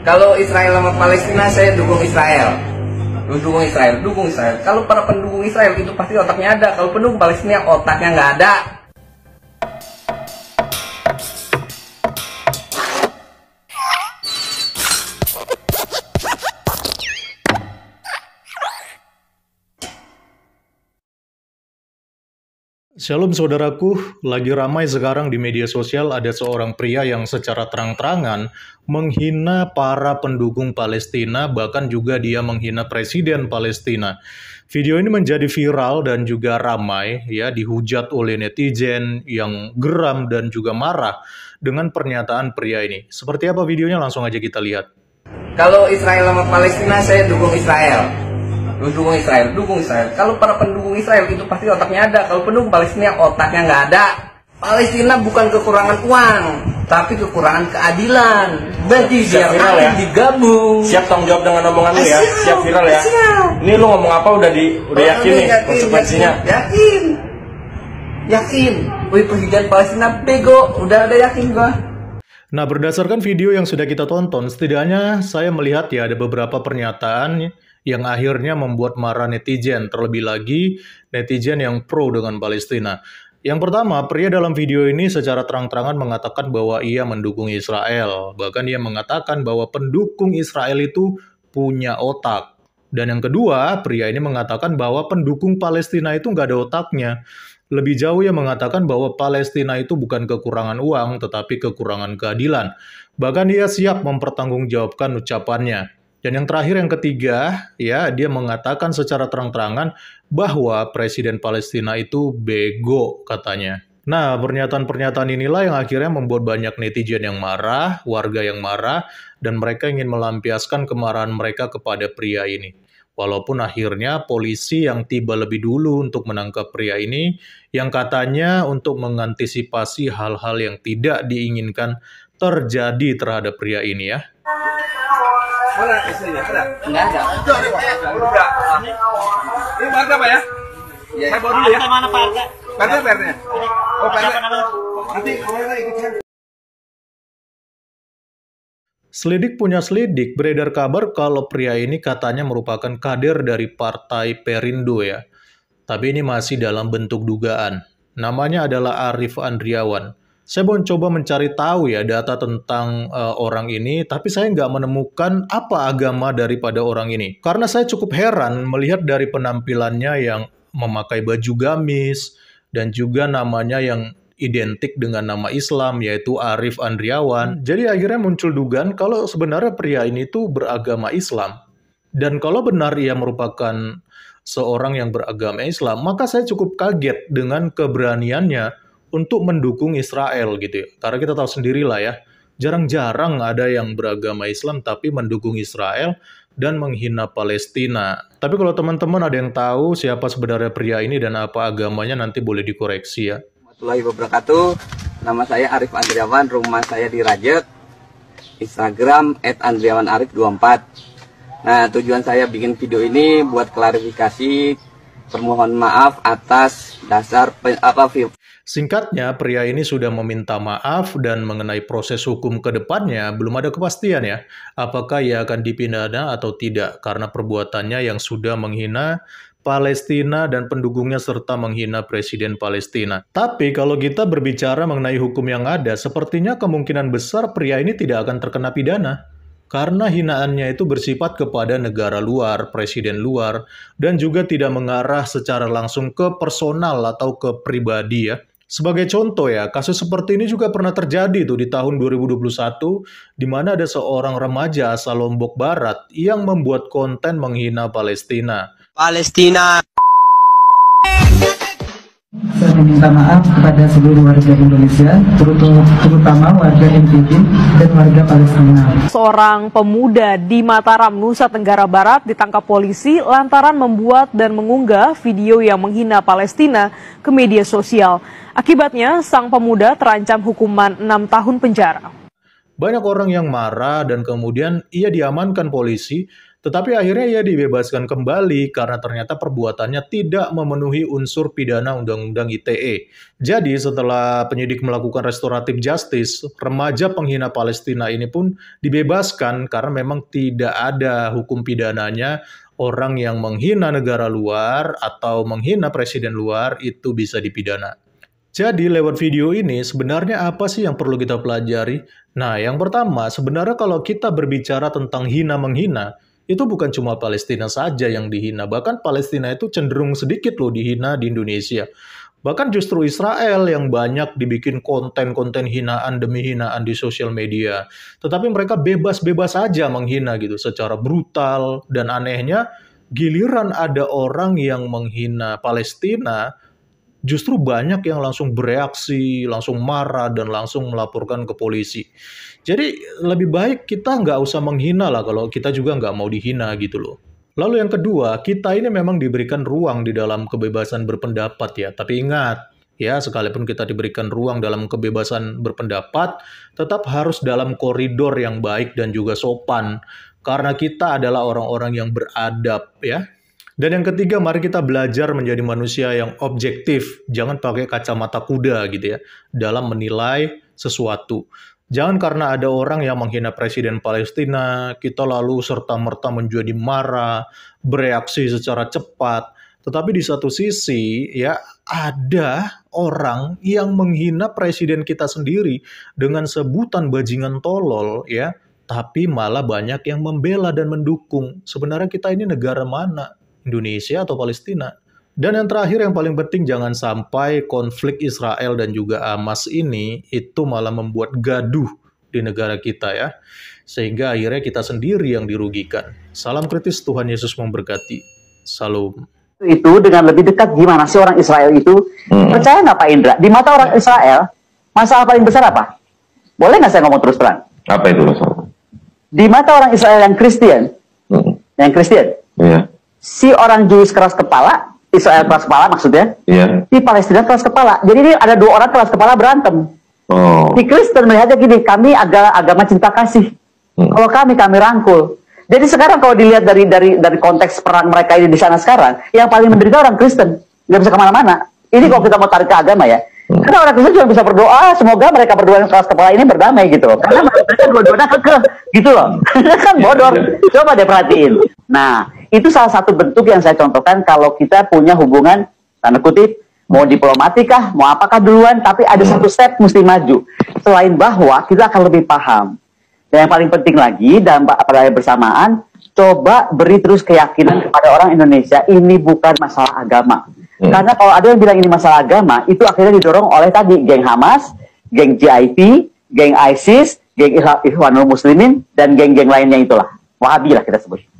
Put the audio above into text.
Kalau Israel sama Palestina saya dukung Israel. Lu dukung Israel, dukung Israel. Kalau para pendukung Israel itu pasti otaknya ada. Kalau pendukung Palestina otaknya nggak ada. Shalom saudaraku, lagi ramai sekarang di media sosial ada seorang pria yang secara terang-terangan menghina para pendukung Palestina, bahkan juga dia menghina Presiden Palestina. Video ini menjadi viral dan juga ramai, ya dihujat oleh netizen yang geram dan juga marah dengan pernyataan pria ini. Seperti apa videonya langsung aja kita lihat. Kalau Israel sama Palestina, saya dukung Israel lu dukung Israel dukung Israel kalau para pendukung Israel itu pasti otaknya ada kalau pendukung Palestina otaknya nggak ada Palestina bukan kekurangan uang tapi kekurangan keadilan berarti dia viral ya digabung siap tanggung jawab dengan omongan lu ya eh, siap, viral ya eh, ini lu ngomong apa udah di udah yakin nih konsekuensinya yakin yakin wih presiden Palestina bego udah ada yakin gua Nah, berdasarkan video yang sudah kita tonton, setidaknya saya melihat ya ada beberapa pernyataan yang akhirnya membuat marah netizen, terlebih lagi netizen yang pro dengan Palestina. Yang pertama, pria dalam video ini secara terang-terangan mengatakan bahwa ia mendukung Israel. Bahkan ia mengatakan bahwa pendukung Israel itu punya otak. Dan yang kedua, pria ini mengatakan bahwa pendukung Palestina itu nggak ada otaknya. Lebih jauh ia mengatakan bahwa Palestina itu bukan kekurangan uang, tetapi kekurangan keadilan. Bahkan ia siap mempertanggungjawabkan ucapannya. Dan yang terakhir yang ketiga, ya dia mengatakan secara terang-terangan bahwa presiden Palestina itu bego katanya. Nah, pernyataan-pernyataan inilah yang akhirnya membuat banyak netizen yang marah, warga yang marah, dan mereka ingin melampiaskan kemarahan mereka kepada pria ini. Walaupun akhirnya polisi yang tiba lebih dulu untuk menangkap pria ini, yang katanya untuk mengantisipasi hal-hal yang tidak diinginkan terjadi terhadap pria ini ya. Selidik punya selidik, beredar kabar kalau pria ini katanya merupakan kader dari partai Perindo ya. Tapi ini masih dalam bentuk dugaan. Namanya adalah Arif Andriawan saya mau coba mencari tahu ya data tentang uh, orang ini, tapi saya nggak menemukan apa agama daripada orang ini. Karena saya cukup heran melihat dari penampilannya yang memakai baju gamis dan juga namanya yang identik dengan nama Islam yaitu Arif Andriawan. Hmm. Jadi akhirnya muncul dugaan kalau sebenarnya pria ini tuh beragama Islam. Dan kalau benar ia merupakan seorang yang beragama Islam, maka saya cukup kaget dengan keberaniannya untuk mendukung Israel gitu. Ya. Karena kita tahu sendiri lah ya, jarang-jarang ada yang beragama Islam tapi mendukung Israel dan menghina Palestina. Tapi kalau teman-teman ada yang tahu siapa sebenarnya pria ini dan apa agamanya nanti boleh dikoreksi ya. Warahmatullahi wabarakatuh. Nama saya Arif Andriawan, rumah saya di Rajek. Instagram @andriawanarif24. Nah, tujuan saya bikin video ini buat klarifikasi permohon maaf atas dasar apa Singkatnya, pria ini sudah meminta maaf dan mengenai proses hukum ke depannya belum ada kepastian ya, apakah ia akan dipidana atau tidak karena perbuatannya yang sudah menghina Palestina dan pendukungnya serta menghina Presiden Palestina. Tapi kalau kita berbicara mengenai hukum yang ada, sepertinya kemungkinan besar pria ini tidak akan terkena pidana karena hinaannya itu bersifat kepada negara luar, presiden luar, dan juga tidak mengarah secara langsung ke personal atau ke pribadi ya. Sebagai contoh ya, kasus seperti ini juga pernah terjadi tuh di tahun 2021 di mana ada seorang remaja asal Lombok Barat yang membuat konten menghina Palestina. Palestina. Saya meminta maaf kepada seluruh warga Indonesia, terutama warga NTT dan warga Palestina. Seorang pemuda di Mataram, Nusa Tenggara Barat ditangkap polisi lantaran membuat dan mengunggah video yang menghina Palestina ke media sosial. Akibatnya, sang pemuda terancam hukuman 6 tahun penjara. Banyak orang yang marah dan kemudian ia diamankan polisi, tetapi akhirnya ia dibebaskan kembali karena ternyata perbuatannya tidak memenuhi unsur pidana Undang-Undang ITE. Jadi setelah penyidik melakukan restoratif justice, remaja penghina Palestina ini pun dibebaskan karena memang tidak ada hukum pidananya orang yang menghina negara luar atau menghina presiden luar itu bisa dipidana. Jadi lewat video ini sebenarnya apa sih yang perlu kita pelajari? Nah, yang pertama sebenarnya kalau kita berbicara tentang hina menghina, itu bukan cuma Palestina saja yang dihina, bahkan Palestina itu cenderung sedikit loh dihina di Indonesia. Bahkan justru Israel yang banyak dibikin konten-konten hinaan demi hinaan di sosial media. Tetapi mereka bebas-bebas saja menghina gitu secara brutal dan anehnya giliran ada orang yang menghina Palestina justru banyak yang langsung bereaksi, langsung marah, dan langsung melaporkan ke polisi. Jadi lebih baik kita nggak usah menghina lah kalau kita juga nggak mau dihina gitu loh. Lalu yang kedua, kita ini memang diberikan ruang di dalam kebebasan berpendapat ya. Tapi ingat, ya sekalipun kita diberikan ruang dalam kebebasan berpendapat, tetap harus dalam koridor yang baik dan juga sopan. Karena kita adalah orang-orang yang beradab ya. Dan yang ketiga, mari kita belajar menjadi manusia yang objektif. Jangan pakai kacamata kuda gitu ya, dalam menilai sesuatu. Jangan karena ada orang yang menghina Presiden Palestina, kita lalu serta-merta menjadi marah, bereaksi secara cepat. Tetapi di satu sisi, ya ada orang yang menghina Presiden kita sendiri dengan sebutan bajingan tolol, ya. Tapi malah banyak yang membela dan mendukung. Sebenarnya kita ini negara mana? Indonesia atau Palestina. Dan yang terakhir yang paling penting jangan sampai konflik Israel dan juga Hamas ini itu malah membuat gaduh di negara kita ya. Sehingga akhirnya kita sendiri yang dirugikan. Salam kritis Tuhan Yesus memberkati. Salam. Itu dengan lebih dekat gimana sih orang Israel itu? Hmm. Percaya nggak Pak Indra? Di mata orang ya. Israel, masalah paling besar apa? Boleh nggak saya ngomong terus terang? Apa itu masalah? Di mata orang Israel yang Kristen, hmm. yang Kristen, yeah si orang Jewish keras kepala, Israel keras kepala maksudnya, yeah. di Palestina keras kepala. Jadi ini ada dua orang keras kepala berantem. Oh. Di Kristen melihatnya gini, kami agama, agama cinta kasih. Hmm. Kalau kami kami rangkul. Jadi sekarang kalau dilihat dari dari dari konteks perang mereka ini di sana sekarang, yang paling menderita orang Kristen Gak bisa kemana-mana. Ini kalau kita mau tarik ke agama ya, Hmm. Karena orang Kristen juga bisa berdoa, semoga mereka berdua yang keras kepala ini berdamai gitu Karena mereka berdua duanya kekeh gitu loh. kan iya, bodoh. Iya. Coba deh perhatiin. Nah, itu salah satu bentuk yang saya contohkan kalau kita punya hubungan tanda kutip mau diplomatikah, mau apakah duluan, tapi ada satu step mesti maju. Selain bahwa kita akan lebih paham. Dan yang paling penting lagi dalam pada bersamaan, coba beri terus keyakinan kepada orang Indonesia ini bukan masalah agama. Hmm. Karena kalau ada yang bilang ini masalah agama, itu akhirnya didorong oleh tadi geng Hamas, geng JIP, geng ISIS, geng Ikhwanul Muslimin, dan geng-geng lainnya itulah. Wahabi lah kita sebut.